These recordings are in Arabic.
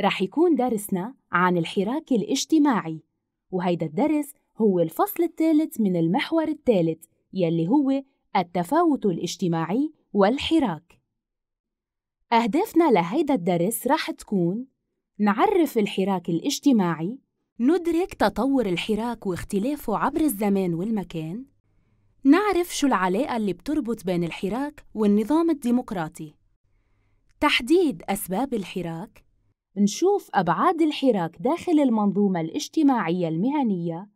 رح يكون درسنا عن الحراك الاجتماعي وهيدا الدرس هو الفصل الثالث من المحور الثالث يلي هو التفاوت الاجتماعي والحراك أهدافنا لهيدا الدرس رح تكون نعرف الحراك الاجتماعي ندرك تطور الحراك واختلافه عبر الزمان والمكان نعرف شو العلاقة اللي بتربط بين الحراك والنظام الديمقراطي تحديد أسباب الحراك نشوف أبعاد الحراك داخل المنظومة الاجتماعية المهنية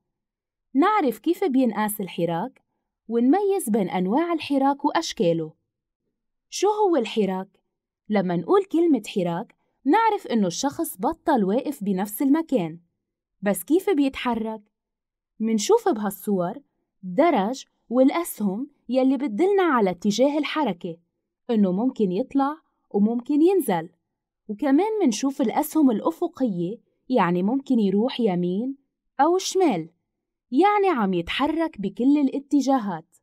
نعرف كيف بينقاس الحراك ونميز بين أنواع الحراك وأشكاله شو هو الحراك؟ لما نقول كلمة حراك نعرف إنه الشخص بطل واقف بنفس المكان بس كيف بيتحرك؟ منشوف بهالصور الدرج والأسهم يلي بتدلنا على اتجاه الحركة إنه ممكن يطلع وممكن ينزل وكمان منشوف الأسهم الأفقية يعني ممكن يروح يمين أو شمال يعني عم يتحرك بكل الاتجاهات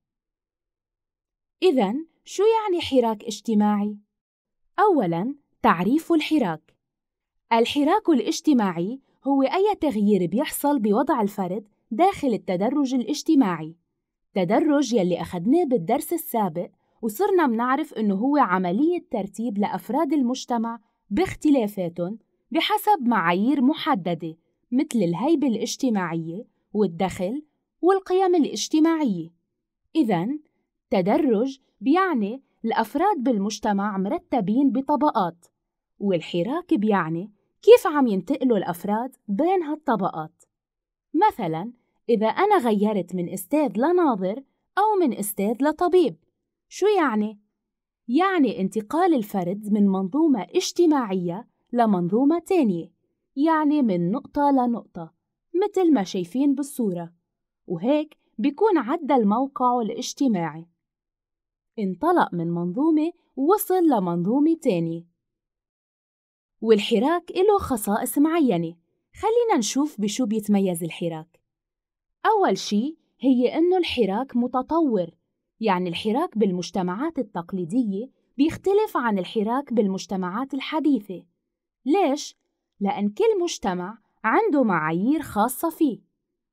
إذا شو يعني حراك اجتماعي؟ أولاً تعريف الحراك الحراك الاجتماعي هو أي تغيير بيحصل بوضع الفرد داخل التدرج الاجتماعي تدرج يلي أخدناه بالدرس السابق وصرنا منعرف إنه هو عملية ترتيب لأفراد المجتمع باختلافاتهم بحسب معايير محددة مثل الهيبة الاجتماعية والدخل والقيم الاجتماعية إذا تدرج بيعني الأفراد بالمجتمع مرتبين بطبقات والحراك بيعني كيف عم ينتقلوا الأفراد بين هالطبقات مثلاً إذا أنا غيرت من أستاذ لناظر أو من أستاذ لطبيب شو يعني؟ يعني انتقال الفرد من منظومة اجتماعية لمنظومة تانية يعني من نقطة لنقطة مثل ما شايفين بالصورة وهيك بيكون عدل موقعه الاجتماعي انطلق من منظومة ووصل لمنظومة تانية والحراك له خصائص معينة خلينا نشوف بشو بيتميز الحراك أول شي هي إنه الحراك متطور يعني الحراك بالمجتمعات التقليدية بيختلف عن الحراك بالمجتمعات الحديثة ليش؟ لأن كل مجتمع عنده معايير خاصة فيه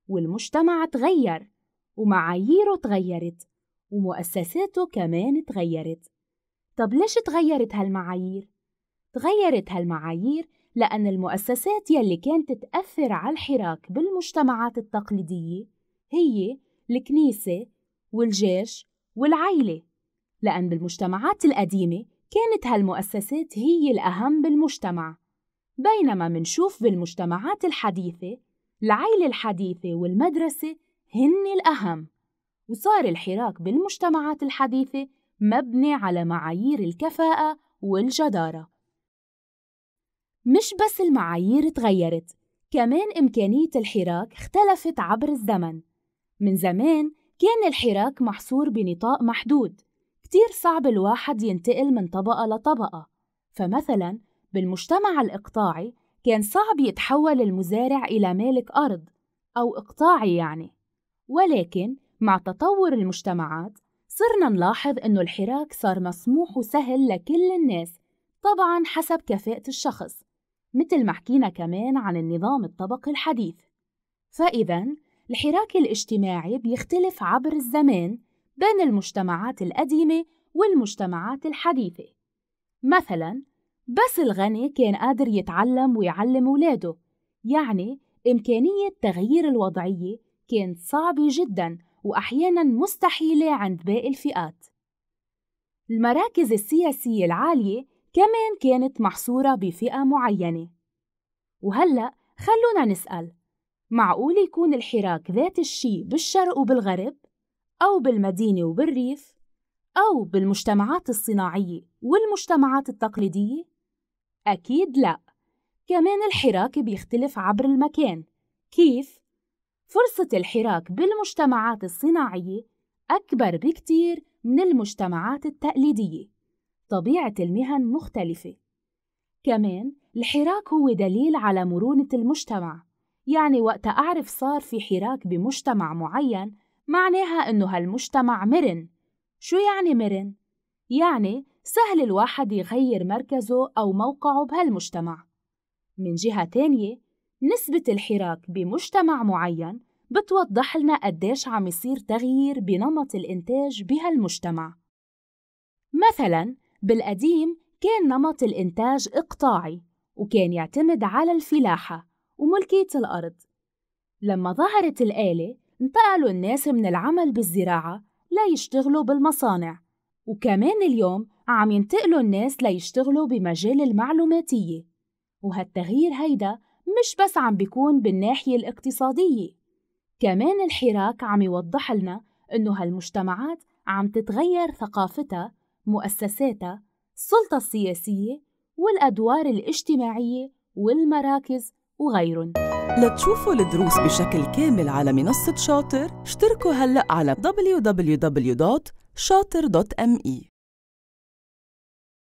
والمجتمع تغير ومعاييره تغيرت ومؤسساته كمان تغيرت طب ليش تغيرت هالمعايير؟ تغيرت هالمعايير لأن المؤسسات يلي كانت تأثر على الحراك بالمجتمعات التقليدية هي الكنيسة والجيش والعيلة لأن بالمجتمعات القديمة كانت هالمؤسسات هي الأهم بالمجتمع بينما منشوف بالمجتمعات الحديثة العيلة الحديثة والمدرسة هن الأهم وصار الحراك بالمجتمعات الحديثة مبني على معايير الكفاءة والجدارة مش بس المعايير تغيرت كمان إمكانية الحراك اختلفت عبر الزمن من زمان كان الحراك محصور بنطاق محدود كتير صعب الواحد ينتقل من طبقة لطبقة فمثلا بالمجتمع الإقطاعي كان صعب يتحول المزارع إلى مالك أرض أو إقطاعي يعني ولكن مع تطور المجتمعات صرنا نلاحظ إنه الحراك صار مسموح وسهل لكل الناس طبعا حسب كفاءة الشخص مثل ما حكينا كمان عن النظام الطبقي الحديث فإذا الحراك الاجتماعي بيختلف عبر الزمان بين المجتمعات القديمة والمجتمعات الحديثة مثلاً بس الغني كان قادر يتعلم ويعلم ولاده يعني إمكانية تغيير الوضعية كانت صعبة جداً وأحياناً مستحيلة عند باقي الفئات المراكز السياسية العالية كمان كانت محصورة بفئة معينة وهلأ خلونا نسأل معقول يكون الحراك ذات الشيء بالشرق وبالغرب أو بالمدينة وبالريف أو بالمجتمعات الصناعية والمجتمعات التقليدية؟ أكيد لأ كمان الحراك بيختلف عبر المكان كيف؟ فرصة الحراك بالمجتمعات الصناعية أكبر بكتير من المجتمعات التقليدية طبيعة المهن مختلفة كمان الحراك هو دليل على مرونة المجتمع يعني وقت أعرف صار في حراك بمجتمع معين معناها إنه هالمجتمع مرن شو يعني مرن؟ يعني سهل الواحد يغير مركزه أو موقعه بهالمجتمع من جهة تانية نسبة الحراك بمجتمع معين بتوضح لنا قديش عم يصير تغيير بنمط الإنتاج بهالمجتمع مثلاً بالقديم كان نمط الإنتاج إقطاعي وكان يعتمد على الفلاحة وملكية الأرض لما ظهرت الآلة انتقلوا الناس من العمل بالزراعة ليشتغلوا بالمصانع وكمان اليوم عم ينتقلوا الناس ليشتغلوا بمجال المعلوماتية وهالتغيير هيدا مش بس عم بيكون بالناحية الاقتصادية كمان الحراك عم يوضح لنا إنه هالمجتمعات عم تتغير ثقافتها مؤسساتها السلطة السياسية والأدوار الاجتماعية والمراكز وغيرهم لتشوفوا الدروس بشكل كامل على منصة شاطر اشتركوا هلأ على www.shater.me